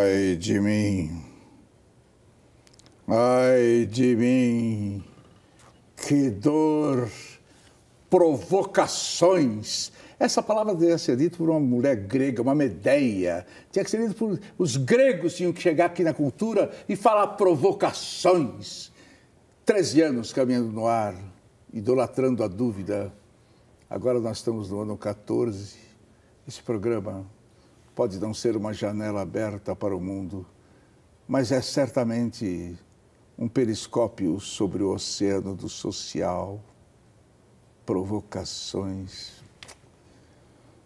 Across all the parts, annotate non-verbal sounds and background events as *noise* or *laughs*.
Ai de mim, ai de mim, que dor, provocações. Essa palavra devia ser dita por uma mulher grega, uma medeia. Tinha que ser dita por. Os gregos tinham que chegar aqui na cultura e falar provocações. Treze anos caminhando no ar, idolatrando a dúvida. Agora nós estamos no ano 14. Esse programa pode não ser uma janela aberta para o mundo, mas é certamente um periscópio sobre o oceano do social, provocações.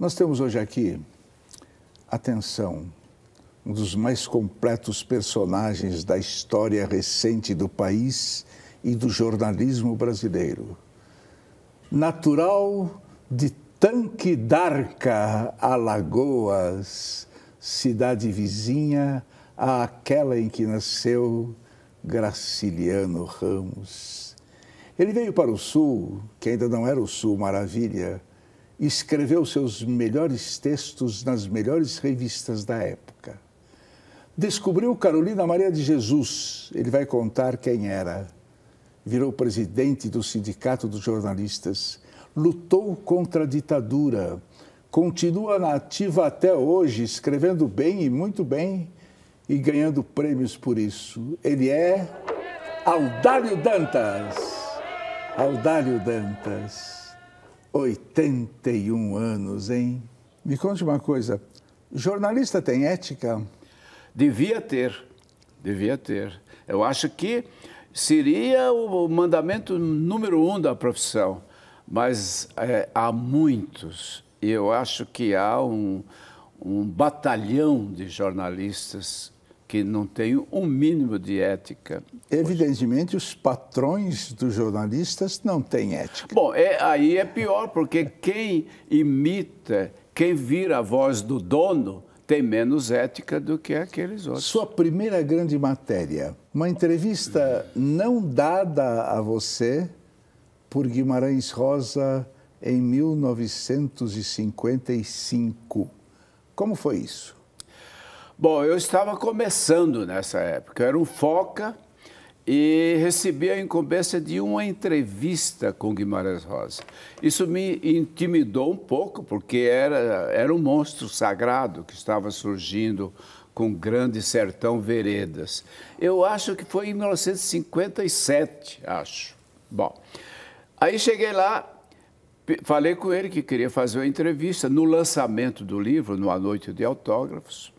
Nós temos hoje aqui, atenção, um dos mais completos personagens da história recente do país e do jornalismo brasileiro. Natural de Tanque d'Arca, Alagoas, cidade vizinha àquela em que nasceu Graciliano Ramos. Ele veio para o Sul, que ainda não era o Sul Maravilha, e escreveu seus melhores textos nas melhores revistas da época. Descobriu Carolina Maria de Jesus, ele vai contar quem era. Virou presidente do Sindicato dos Jornalistas lutou contra a ditadura, continua na ativa até hoje, escrevendo bem e muito bem e ganhando prêmios por isso. Ele é Audálio Dantas. Audálio Dantas. 81 anos, hein? Me conte uma coisa. Jornalista tem ética? Devia ter. Devia ter. Eu acho que seria o mandamento número um da profissão mas é, há muitos, e eu acho que há um, um batalhão de jornalistas que não tem um mínimo de ética. Evidentemente, os patrões dos jornalistas não têm ética. Bom, é, aí é pior, porque quem imita, quem vira a voz do dono, tem menos ética do que aqueles outros. Sua primeira grande matéria, uma entrevista não dada a você por Guimarães Rosa em 1955. Como foi isso? Bom, eu estava começando nessa época, eu era um foca e recebi a incumbência de uma entrevista com Guimarães Rosa. Isso me intimidou um pouco, porque era, era um monstro sagrado que estava surgindo com Grande Sertão Veredas. Eu acho que foi em 1957, acho. Bom, Aí cheguei lá, falei com ele que queria fazer uma entrevista no lançamento do livro, numa noite de autógrafos.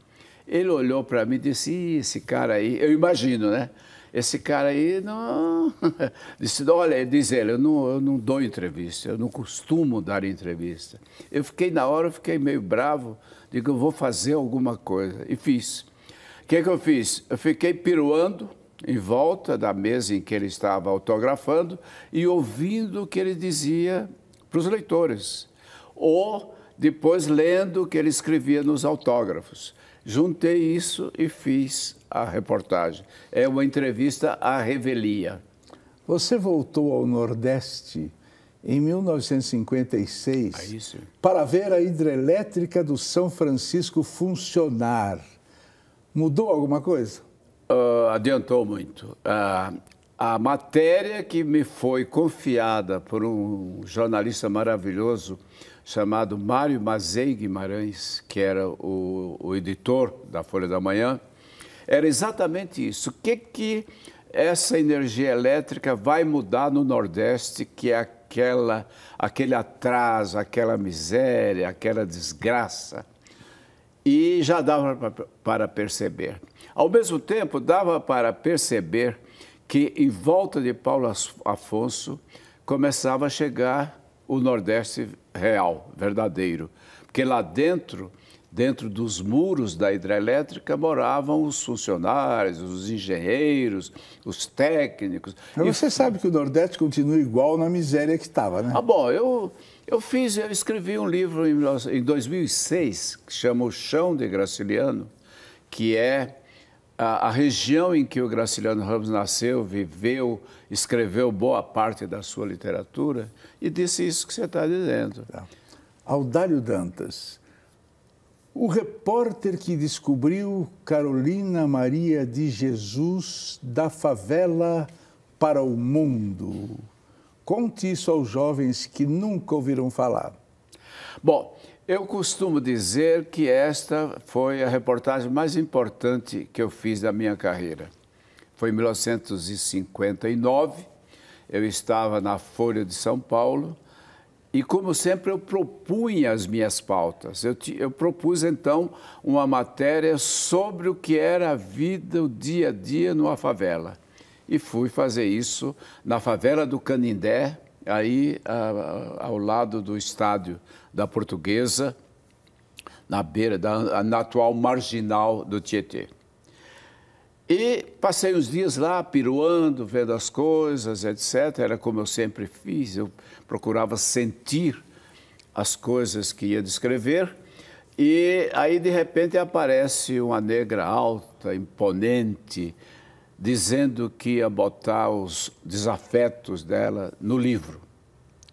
Ele olhou para mim e disse: esse cara aí, eu imagino, né? Esse cara aí não. *laughs* disse: olha, diz ele, eu não, eu não dou entrevista, eu não costumo dar entrevista. Eu fiquei, na hora, eu fiquei meio bravo, digo: eu vou fazer alguma coisa. E fiz. O que, que eu fiz? Eu fiquei piruando em volta da mesa em que ele estava autografando e ouvindo o que ele dizia para os leitores, ou depois lendo o que ele escrevia nos autógrafos. Juntei isso e fiz a reportagem. É uma entrevista à revelia. Você voltou ao Nordeste em 1956 para ver a hidrelétrica do São Francisco funcionar. Mudou alguma coisa? Uh, adiantou muito. Uh, a matéria que me foi confiada por um jornalista maravilhoso chamado Mário Mazei Guimarães, que era o, o editor da Folha da Manhã, era exatamente isso. O que, que essa energia elétrica vai mudar no Nordeste, que é aquela, aquele atraso, aquela miséria, aquela desgraça? e já dava para perceber. Ao mesmo tempo, dava para perceber que em volta de Paulo Afonso começava a chegar o Nordeste real, verdadeiro, porque lá dentro, dentro dos muros da hidrelétrica, moravam os funcionários, os engenheiros, os técnicos. Mas e... você sabe que o Nordeste continua igual na miséria que estava, né? Ah, bom, eu eu fiz, eu escrevi um livro em, 2006 que chama O Chão de Graciliano, que é a, a região em que o Graciliano Ramos nasceu, viveu, escreveu boa parte da sua literatura e disse isso que você está dizendo. Tá. Aldário Dantas, o repórter que descobriu Carolina Maria de Jesus da favela para o mundo. Conte isso aos jovens que nunca ouviram falar. Bom, eu costumo dizer que esta foi a reportagem mais importante que eu fiz da minha carreira. Foi em 1959, eu estava na Folha de São Paulo e, como sempre, eu propunha as minhas pautas. Eu, te, eu propus, então, uma matéria sobre o que era a vida, o dia a dia numa favela e fui fazer isso na favela do Canindé, aí a, a, ao lado do estádio da Portuguesa, na beira, da, na atual marginal do Tietê. E passei uns dias lá piruando, vendo as coisas, etc. Era como eu sempre fiz, eu procurava sentir as coisas que ia descrever. E aí, de repente, aparece uma negra alta, imponente, dizendo que ia botar os desafetos dela no livro.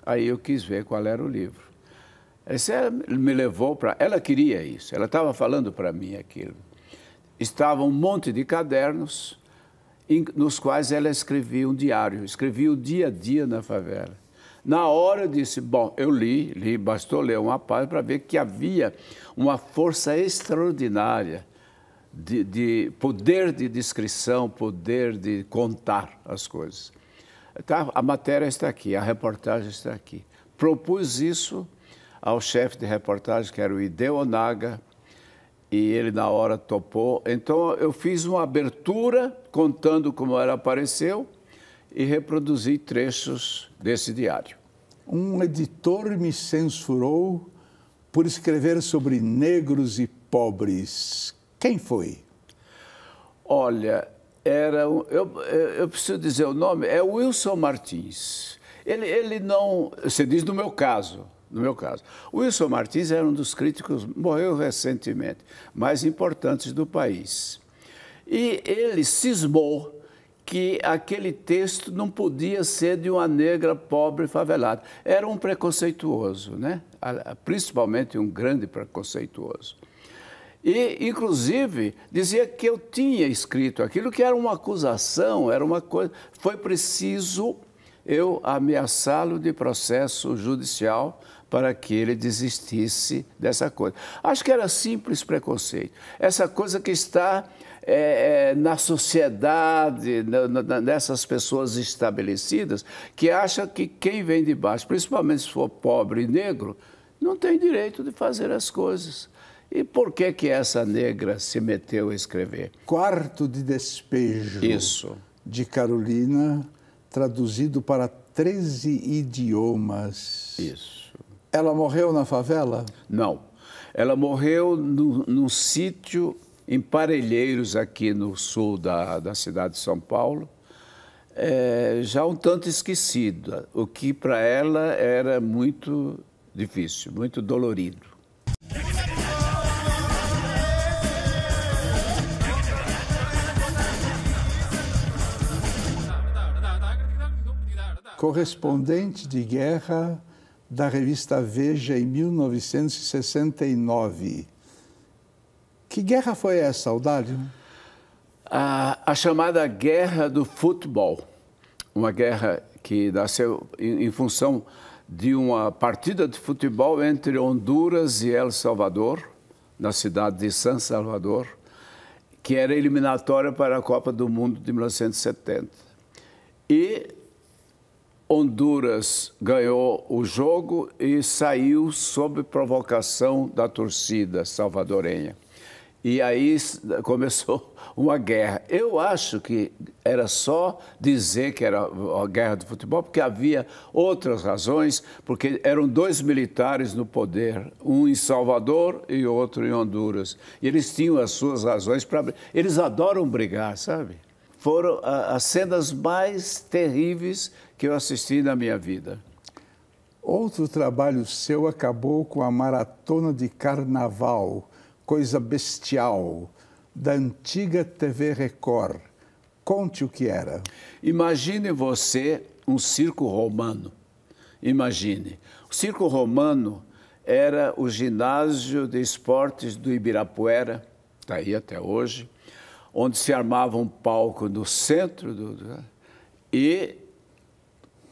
Aí eu quis ver qual era o livro. Esse é, me levou para. Ela queria isso, ela estava falando para mim aquilo. Estava um monte de cadernos nos quais ela escrevia um diário, escrevia o dia a dia na favela. Na hora disse, bom, eu li, li, bastou ler uma página para ver que havia uma força extraordinária de, de poder de descrição, poder de contar as coisas. Tá, a matéria está aqui, a reportagem está aqui. Propus isso ao chefe de reportagem, que era o Ideonaga, e ele na hora topou. Então eu fiz uma abertura contando como ela apareceu e reproduzi trechos desse diário. Um editor me censurou por escrever sobre negros e pobres. Quem foi? Olha, era. Eu, eu preciso dizer o nome, é Wilson Martins. Ele, ele não. Você diz no meu caso. No meu caso. Wilson Martins era um dos críticos, morreu recentemente, mais importantes do país. E ele cismou que aquele texto não podia ser de uma negra pobre favelada. Era um preconceituoso, né? principalmente um grande preconceituoso. E, inclusive, dizia que eu tinha escrito aquilo que era uma acusação, era uma coisa. Foi preciso eu ameaçá-lo de processo judicial para que ele desistisse dessa coisa. Acho que era simples preconceito. Essa coisa que está é, é na sociedade, nessas pessoas estabelecidas, que acha que quem vem de baixo, principalmente se for pobre e negro, não tem direito de fazer as coisas. E por que que essa negra se meteu a escrever? Quarto de Despejo. Isso. De Carolina, traduzido para 13 idiomas. Isso. Ela morreu na favela? Não. Ela morreu no, num sítio em Parelheiros, aqui no sul da, da cidade de São Paulo, é, já um tanto esquecida, o que para ela era muito difícil, muito dolorido. correspondente de guerra da revista Veja em 1969. Que guerra foi essa, Audário? A, a chamada Guerra do Futebol. Uma guerra que nasceu em, em função de uma partida de futebol entre Honduras e El Salvador, na cidade de San Salvador, que era eliminatória para a Copa do Mundo de 1970. E Honduras ganhou o jogo e saiu sob provocação da torcida salvadorenha. E aí *laughs* começou uma guerra. Eu acho que era só dizer que era a guerra do futebol, porque havia outras razões, porque eram dois militares no poder, um em Salvador e outro em Honduras. E eles tinham as suas razões para. Eles adoram brigar, sabe? foram as cenas mais terríveis que eu assisti na minha vida. Outro trabalho seu acabou com a maratona de carnaval, coisa bestial, da antiga TV Record. Conte o que era. Imagine você um circo romano. Imagine. O circo romano era o ginásio de esportes do Ibirapuera, está aí até hoje onde se armava um palco no centro do, e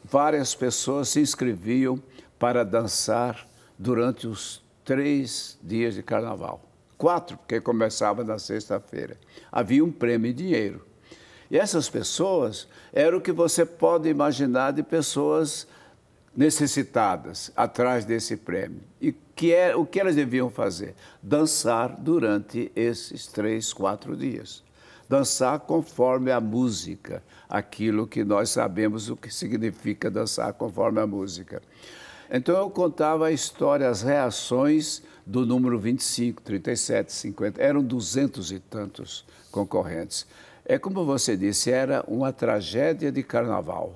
várias pessoas se inscreviam para dançar durante os três dias de carnaval. Quatro, porque começava na sexta-feira. Havia um prêmio em dinheiro. E essas pessoas eram o que você pode imaginar de pessoas necessitadas atrás desse prêmio. E que é, o que elas deviam fazer? Dançar durante esses três, quatro dias dançar conforme a música, aquilo que nós sabemos o que significa dançar conforme a música. Então eu contava a história, as reações do número 25, 37, 50, eram duzentos e tantos concorrentes. É como você disse, era uma tragédia de carnaval.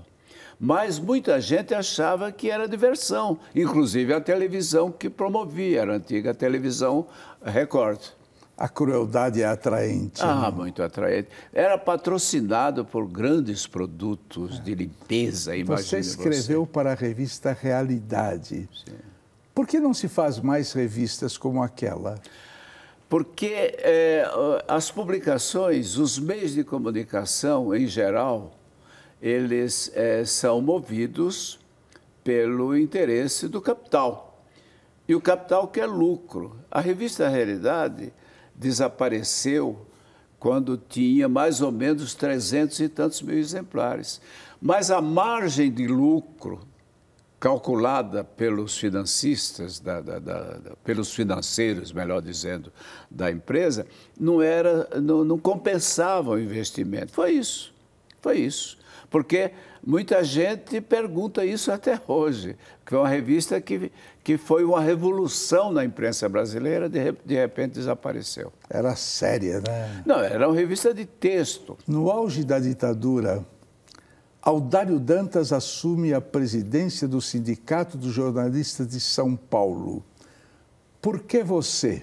Mas muita gente achava que era diversão, inclusive a televisão que promovia, era a antiga televisão Record. A crueldade é atraente. Ah, né? muito atraente. Era patrocinado por grandes produtos é. de limpeza, imagina você. escreveu você. para a revista Realidade. Sim. Por que não se faz mais revistas como aquela? Porque é, as publicações, os meios de comunicação em geral, eles é, são movidos pelo interesse do capital. E o capital quer lucro. A revista Realidade desapareceu quando tinha mais ou menos 300 e tantos mil exemplares. Mas a margem de lucro calculada pelos financistas, da, da, da, pelos financeiros, melhor dizendo, da empresa, não era, não, não compensava o investimento. Foi isso, foi isso. Porque muita gente pergunta isso até hoje, que é uma revista que, que foi uma revolução na imprensa brasileira, de, de repente desapareceu. Era séria, né? Não, era uma revista de texto. No auge da ditadura, Aldário Dantas assume a presidência do Sindicato dos Jornalistas de São Paulo. Por que você?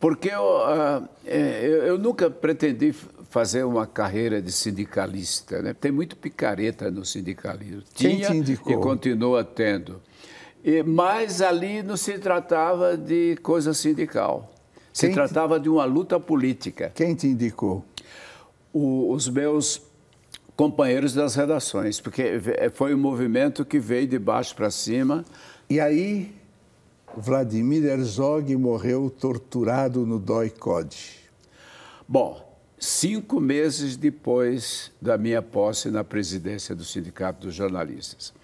Porque eu, ah, é, eu, nunca pretendi fazer uma carreira de sindicalista. Né? Tem muito picareta no sindicalismo. Quem Tinha te indicou? e continua tendo. E, mas ali não se tratava de coisa sindical. Se Quem tratava te... de uma luta política. Quem te indicou? O, os meus companheiros das redações, porque foi um movimento que veio de baixo para cima. E aí, Vladimir Herzog morreu torturado no DOI-COD. Bom, cinco meses depois da minha posse na presidência do Sindicato dos Jornalistas.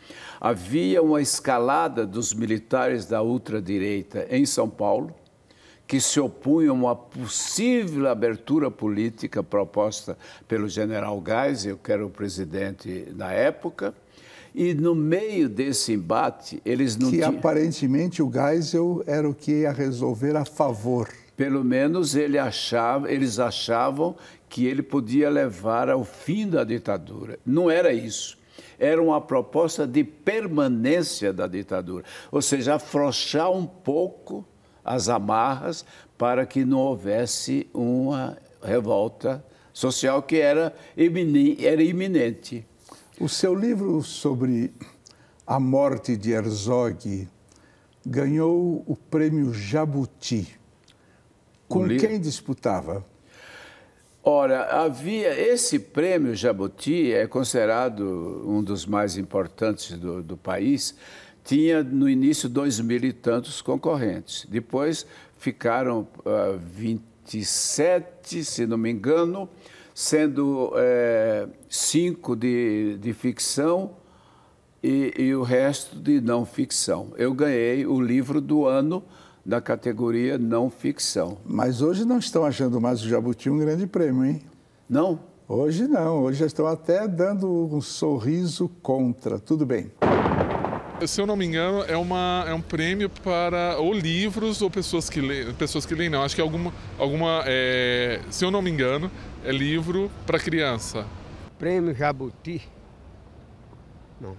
Havia uma escalada dos militares da ultradireita em São Paulo que se opunham à possível abertura política proposta pelo general Geisel, que era o presidente na época. E no meio desse embate, eles não tinham. que, aparentemente, o Geisel era o que ia resolver a favor pelo menos ele achava, eles achavam que ele podia levar ao fim da ditadura. Não era isso. Era uma proposta de permanência da ditadura, ou seja, afrouxar um pouco as amarras para que não houvesse uma revolta social que era, era iminente. O seu livro sobre a morte de Herzog ganhou o prêmio Jabuti com quem disputava? Ora, havia esse prêmio Jabuti é considerado um dos mais importantes do, do país. Tinha no início dois mil e tantos concorrentes. Depois ficaram uh, ah, 27, se não me engano, sendo é, cinco de, de ficção e, e o resto de não ficção. Eu ganhei o livro do ano da categoria não ficção. Mas hoje não estão achando mais o Jabuti um grande prêmio, hein? Não? Hoje não. Hoje já estão até dando um sorriso contra. Tudo bem. Se eu não me engano, é, uma, é um prêmio para ou livros ou pessoas que leem. Pessoas que leem, não. Acho que é alguma. alguma é, se eu não me engano, é livro para criança. Prêmio Jabuti? Não.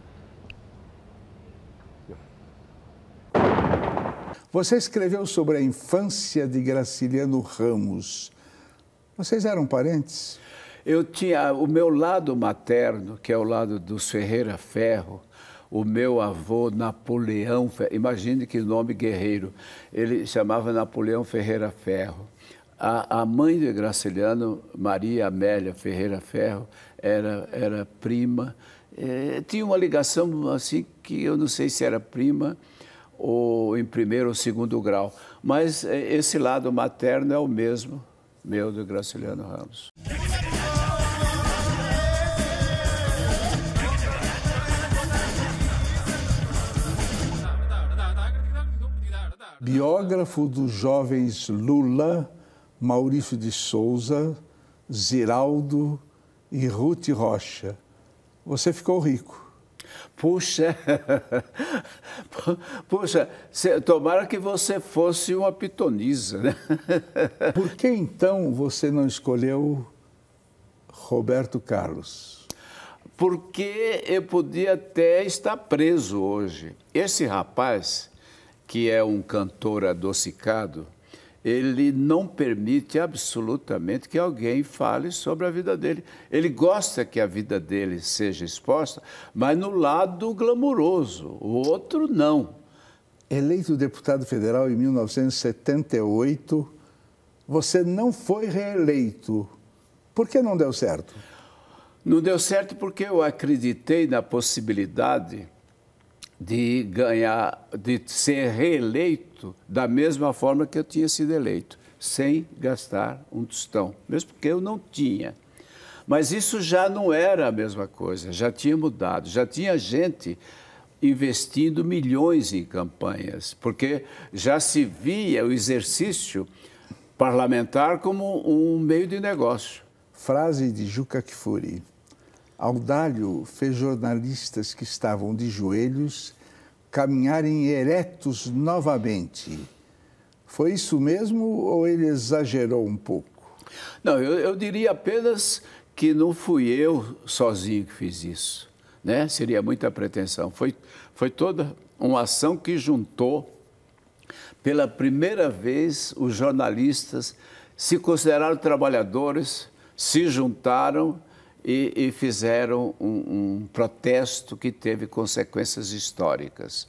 Você escreveu sobre a infância de Graciliano Ramos. Vocês eram parentes? Eu tinha o meu lado materno, que é o lado dos Ferreira Ferro, o meu avô Napoleão, imagine que nome guerreiro, ele chamava Napoleão Ferreira Ferro. A, a mãe de Graciliano, Maria Amélia Ferreira Ferro, era, era prima, é, tinha uma ligação assim que eu não sei se era prima, ou em primeiro ou segundo grau. Mas é, esse lado materno é o mesmo meu do Graciliano Ramos. Biógrafo dos jovens Lula, Maurício de Souza, Ziraldo e Ruth Rocha. Você ficou rico. Puxa, *laughs* puxa, tomara que você fosse uma pitonisa, né? *laughs* Por que então você não escolheu Roberto Carlos? Porque eu podia até estar preso hoje. Esse rapaz, que é um cantor adocicado, ele não permite absolutamente que alguém fale sobre a vida dele. Ele gosta que a vida dele seja exposta, mas no lado glamouroso, o outro não. Eleito deputado federal em 1978, você não foi reeleito. Por que não deu certo? Não deu certo porque eu acreditei na possibilidade de ganhar, de ser reeleito da mesma forma que eu tinha sido eleito, sem gastar um tostão, mesmo porque eu não tinha. Mas isso já não era a mesma coisa, já tinha mudado, já tinha gente investindo milhões em campanhas, porque já se via o exercício parlamentar como um meio de negócio. Frase de Juca Kfouri. Audálio fez jornalistas que estavam de joelhos caminharem eretos novamente. Foi isso mesmo ou ele exagerou um pouco? Não, eu, eu diria apenas que não fui eu sozinho que fiz isso, né? Seria muita pretensão. Foi, foi toda uma ação que juntou pela primeira vez os jornalistas se consideraram trabalhadores, se juntaram e, e fizeram um, um protesto que teve consequências históricas.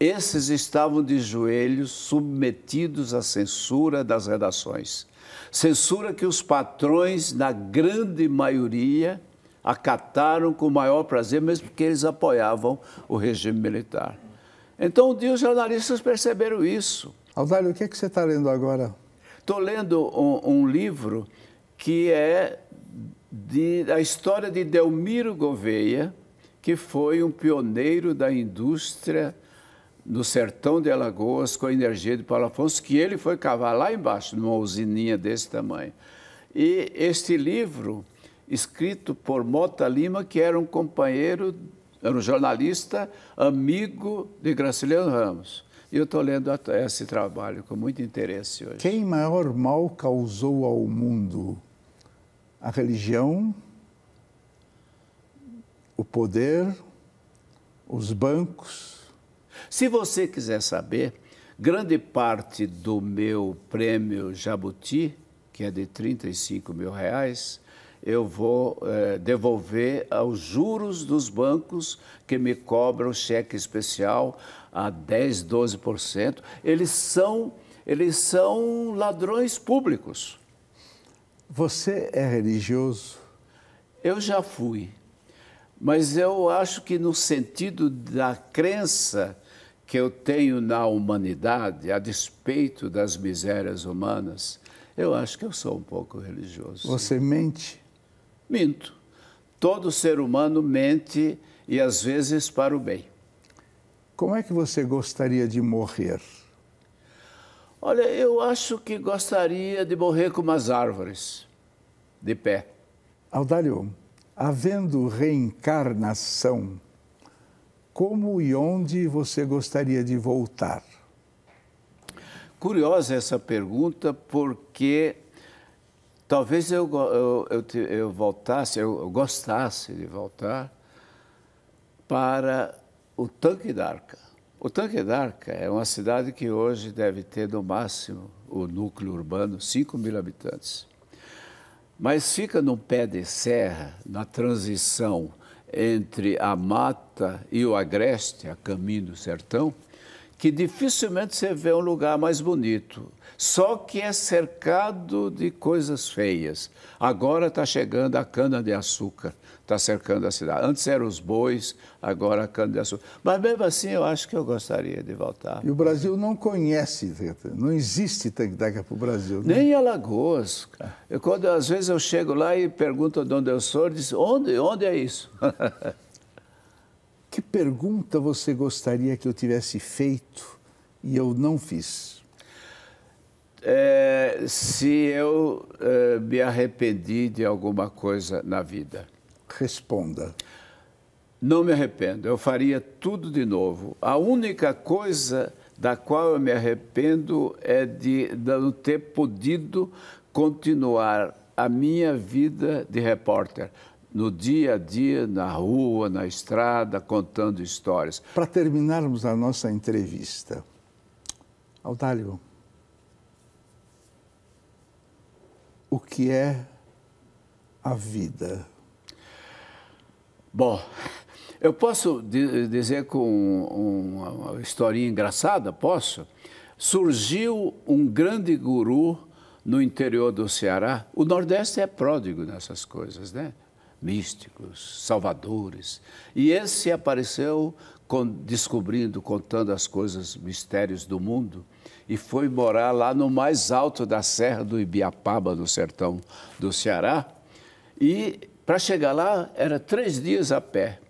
Esses estavam de joelhos submetidos à censura das redações. Censura que os patrões, na grande maioria, acataram com o maior prazer, mesmo que eles apoiavam o regime militar. Então, um dia os jornalistas perceberam isso. Aldalho, o que, é que você está lendo agora? Estou lendo um, um livro que é de, da história de Delmiro Gouveia, que foi um pioneiro da indústria no sertão de Alagoas com a energia de Paulo Afonso, que ele foi cavar lá embaixo, numa usininha desse tamanho. E este livro, escrito por Mota Lima, que era um companheiro, era um jornalista, amigo de Graciliano Ramos. E eu estou lendo esse trabalho com muito interesse hoje. Quem maior mal causou ao mundo? a religião, o poder, os bancos. Se você quiser saber, grande parte do meu prêmio Jabuti, que é de 35 mil reais, eu vou eh, devolver aos juros dos bancos que me cobram cheque especial a 10, 12%. Eles são, eles são ladrões públicos. Você é religioso? Eu já fui, mas eu acho que no sentido da crença que eu tenho na humanidade, a despeito das misérias humanas, eu acho que eu sou um pouco religioso. Você mente? Minto. Todo ser humano mente e às vezes para o bem. Como é que você gostaria de morrer? Olha, eu acho que gostaria de morrer como as árvores, de pé. Audálio, havendo reencarnação, como e onde você gostaria de voltar? Curiosa essa pergunta, porque talvez eu, eu, eu, eu voltasse, eu gostasse de voltar para o tanque d'arca. O Tanque D'Arca é uma cidade que hoje deve ter, no máximo, o núcleo urbano, 5 mil habitantes. Mas fica num pé de serra, na transição entre a mata e o agreste, a caminho do sertão, que dificilmente você vê um lugar mais bonito. Só que é cercado de coisas feias. Agora está chegando a cana-de-açúcar, está cercando a cidade. Antes eram os bois, agora a cana-de-açúcar. Mas mesmo assim, eu acho que eu gostaria de voltar. E o Brasil não conhece, não existe Tanquitaca para o Brasil. Né? Nem Alagoas. Eu, quando, às vezes eu chego lá e pergunto de onde eu sou, diz, onde, onde é isso? *laughs* Que pergunta você gostaria que eu tivesse feito e eu não fiz? É, se eu é, me arrependi de alguma coisa na vida. Responda. Não me arrependo, eu faria tudo de novo. A única coisa da qual eu me arrependo é de não ter podido continuar a minha vida de repórter no dia a dia, na rua, na estrada, contando histórias. Para terminarmos a nossa entrevista, Audálio, o que é a vida? Bom, eu posso dizer com uma historinha engraçada, posso? Surgiu um grande guru no interior do Ceará. O Nordeste é pródigo nessas coisas, né? místicos, salvadores. E esse apareceu com, descobrindo, contando as coisas, mistérios do mundo, e foi morar lá no mais alto da serra do Ibiapaba, no sertão do Ceará. E para chegar lá era três dias a pé.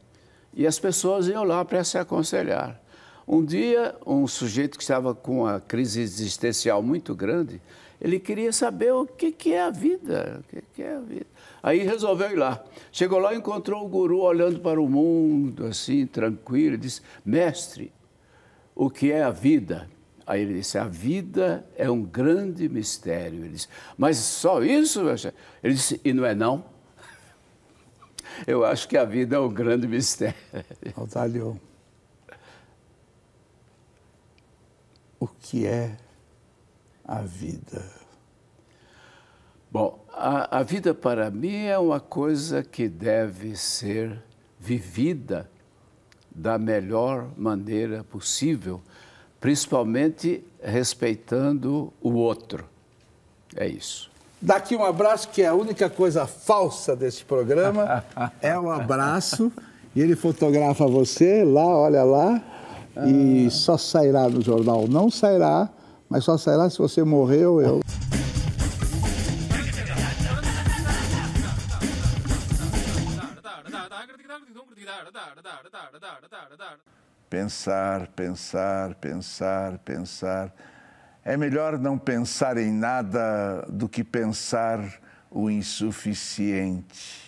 E as pessoas iam lá para se aconselhar. Um dia, um sujeito que estava com uma crise existencial muito grande ele queria saber o que, que é a vida, o que, que é a vida. Aí resolveu ir lá. Chegou lá, encontrou o guru olhando para o mundo, assim, tranquilo, e disse, mestre, o que é a vida? Aí ele disse, a vida é um grande mistério. Ele disse, mas só isso, Ele disse, e não é não? *laughs* Eu acho que a vida é um grande mistério. o que é a vida. Bom, a, a vida para mim é uma coisa que deve ser vivida da melhor maneira possível, principalmente respeitando o outro. É isso. Daqui um abraço, que é a única coisa falsa desse programa. *laughs* é o um abraço. E ele fotografa você lá, olha lá. Ah. E só sairá no jornal, não sairá, mas só sairá se você morreu, eu. Pensar, pensar, pensar, pensar. É melhor não pensar em nada do que pensar o insuficiente.